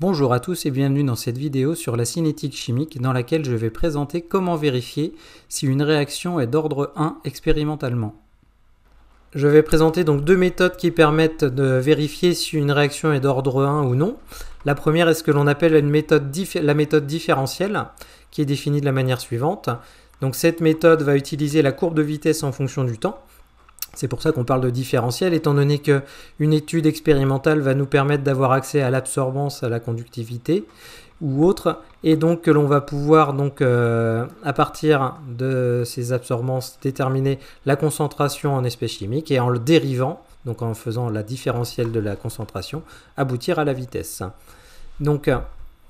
Bonjour à tous et bienvenue dans cette vidéo sur la cinétique chimique dans laquelle je vais présenter comment vérifier si une réaction est d'ordre 1 expérimentalement. Je vais présenter donc deux méthodes qui permettent de vérifier si une réaction est d'ordre 1 ou non. La première est ce que l'on appelle la méthode différentielle qui est définie de la manière suivante. Donc cette méthode va utiliser la courbe de vitesse en fonction du temps. C'est pour ça qu'on parle de différentiel, étant donné qu'une étude expérimentale va nous permettre d'avoir accès à l'absorbance, à la conductivité ou autre, et donc que l'on va pouvoir, donc, euh, à partir de ces absorbances, déterminer la concentration en espèces chimiques et en le dérivant, donc en faisant la différentielle de la concentration, aboutir à la vitesse. Donc,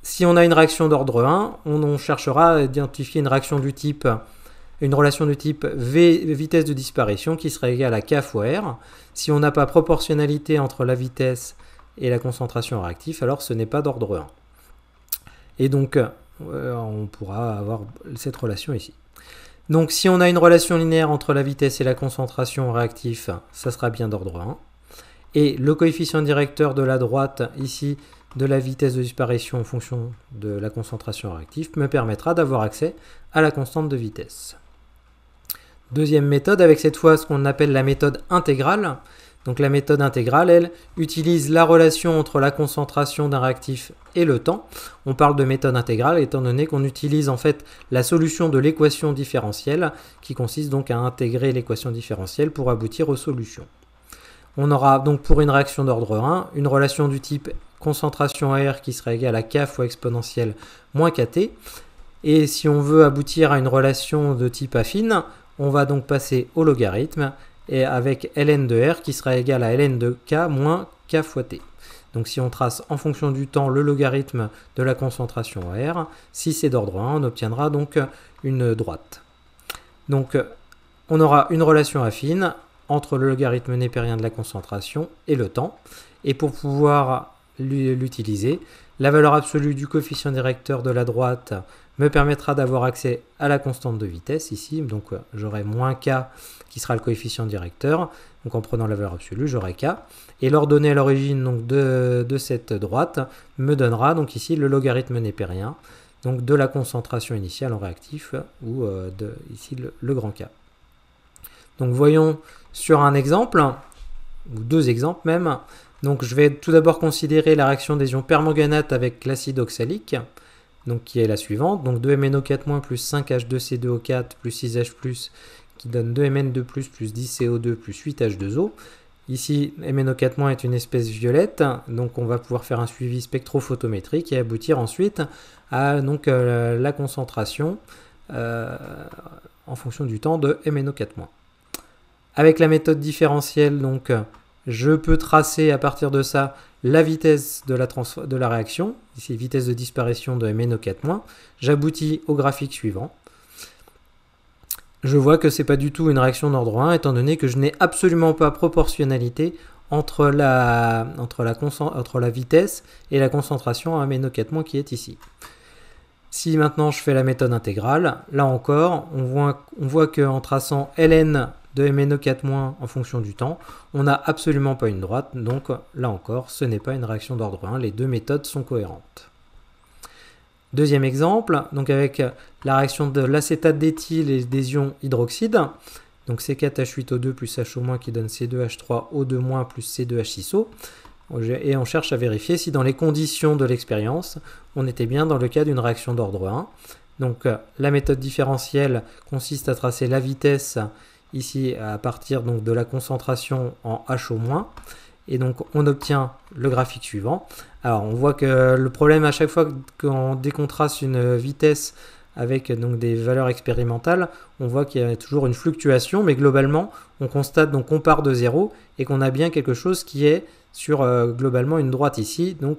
si on a une réaction d'ordre 1, on, on cherchera à identifier une réaction du type une relation de type v, vitesse de disparition qui serait égale à k fois r. Si on n'a pas proportionnalité entre la vitesse et la concentration réactive, alors ce n'est pas d'ordre 1. Et donc, euh, on pourra avoir cette relation ici. Donc si on a une relation linéaire entre la vitesse et la concentration réactif, ça sera bien d'ordre 1. Et le coefficient directeur de la droite, ici, de la vitesse de disparition en fonction de la concentration réactive me permettra d'avoir accès à la constante de vitesse. Deuxième méthode, avec cette fois ce qu'on appelle la méthode intégrale. Donc la méthode intégrale, elle, utilise la relation entre la concentration d'un réactif et le temps. On parle de méthode intégrale étant donné qu'on utilise en fait la solution de l'équation différentielle, qui consiste donc à intégrer l'équation différentielle pour aboutir aux solutions. On aura donc pour une réaction d'ordre 1, une relation du type concentration R qui sera égale à K fois exponentielle moins KT. Et si on veut aboutir à une relation de type affine, on va donc passer au logarithme et avec ln de r qui sera égal à ln de k moins k fois t. Donc si on trace en fonction du temps le logarithme de la concentration R, si c'est d'ordre 1, on obtiendra donc une droite. Donc on aura une relation affine entre le logarithme népérien de la concentration et le temps. Et pour pouvoir l'utiliser, la valeur absolue du coefficient directeur de la droite me permettra d'avoir accès à la constante de vitesse ici. Donc euh, j'aurai moins k qui sera le coefficient directeur. Donc en prenant la valeur absolue, j'aurai k. Et l'ordonnée à l'origine de, cette droite me donnera donc ici le logarithme népérien donc de la concentration initiale en réactif ou euh, de, ici le, grand k. Donc voyons sur un exemple, ou deux exemples même. Donc je vais tout d'abord considérer la réaction des ions permanganates avec l'acide oxalique qui est la suivante. Donc 2MNO4- plus 5H2C2O4 plus 6H+, qui donne 2MN2+, plus 10CO2 plus 8H2O. Ici, MNO4- est une espèce violette, donc on va pouvoir faire un suivi spectrophotométrique et aboutir ensuite à donc, euh, la concentration euh, en fonction du temps de MNO4-. Avec la méthode différentielle, donc, je peux tracer à partir de ça la vitesse de la, réaction, ici vitesse de disparition de MNO4-. J'aboutis au graphique suivant. Je vois que ce n'est pas du tout une réaction d'ordre 1, étant donné que je n'ai absolument pas proportionnalité entre la, vitesse et la concentration à MNO4- qui est ici. Si maintenant je fais la méthode intégrale, là encore, on voit qu'en traçant ln de MNO4- en fonction du temps, on n'a absolument pas une droite, donc là encore, ce n'est pas une réaction d'ordre 1, les deux méthodes sont cohérentes. Deuxième exemple, donc avec la réaction de l'acétate d'éthyle et des ions hydroxyde, donc C4H8O2 plus HO- qui donne C2H3O2- plus C2H6O, et on cherche à vérifier si dans les conditions de l'expérience, on était bien dans le cas d'une réaction d'ordre 1. Donc la méthode différentielle consiste à tracer la vitesse ici à partir donc de la concentration en H au moins. Et donc on obtient le graphique suivant. Alors on voit que le problème à chaque fois qu'on décontraste une vitesse avec donc des valeurs expérimentales, on voit qu'il y a toujours une fluctuation, mais globalement, on constate donc qu'on part de zéro et qu'on a bien quelque chose qui est sur euh, globalement une droite ici. Donc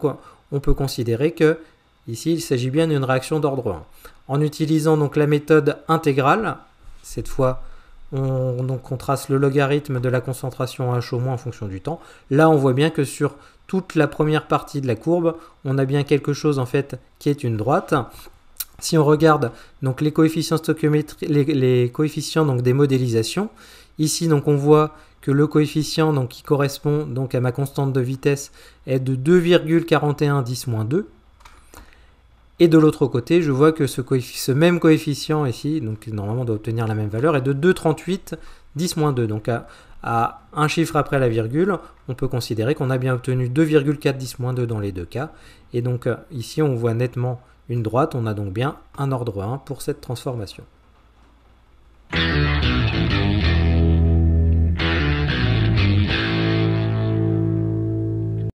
on peut considérer que ici il s'agit bien d'une réaction d'ordre 1. En utilisant donc la méthode intégrale, cette fois on, donc on trace le logarithme de la concentration H au moins en fonction du temps. Là, on voit bien que sur toute la première partie de la courbe, on a bien quelque chose en fait qui est une droite. Si on regarde donc les coefficients les, coefficients donc des modélisations, ici donc on voit que le coefficient qui correspond donc à ma constante de vitesse est de 2,41 10 2 et de l'autre côté, je vois que ce, même coefficient ici, donc normalement doit obtenir la même valeur, est de 2,38, 10 2. Donc à, un chiffre après la virgule, on peut considérer qu'on a bien obtenu 2,4, 10 2 dans les deux cas. Et donc euh, ici, on voit nettement une droite, on a donc bien un ordre 1 pour cette transformation.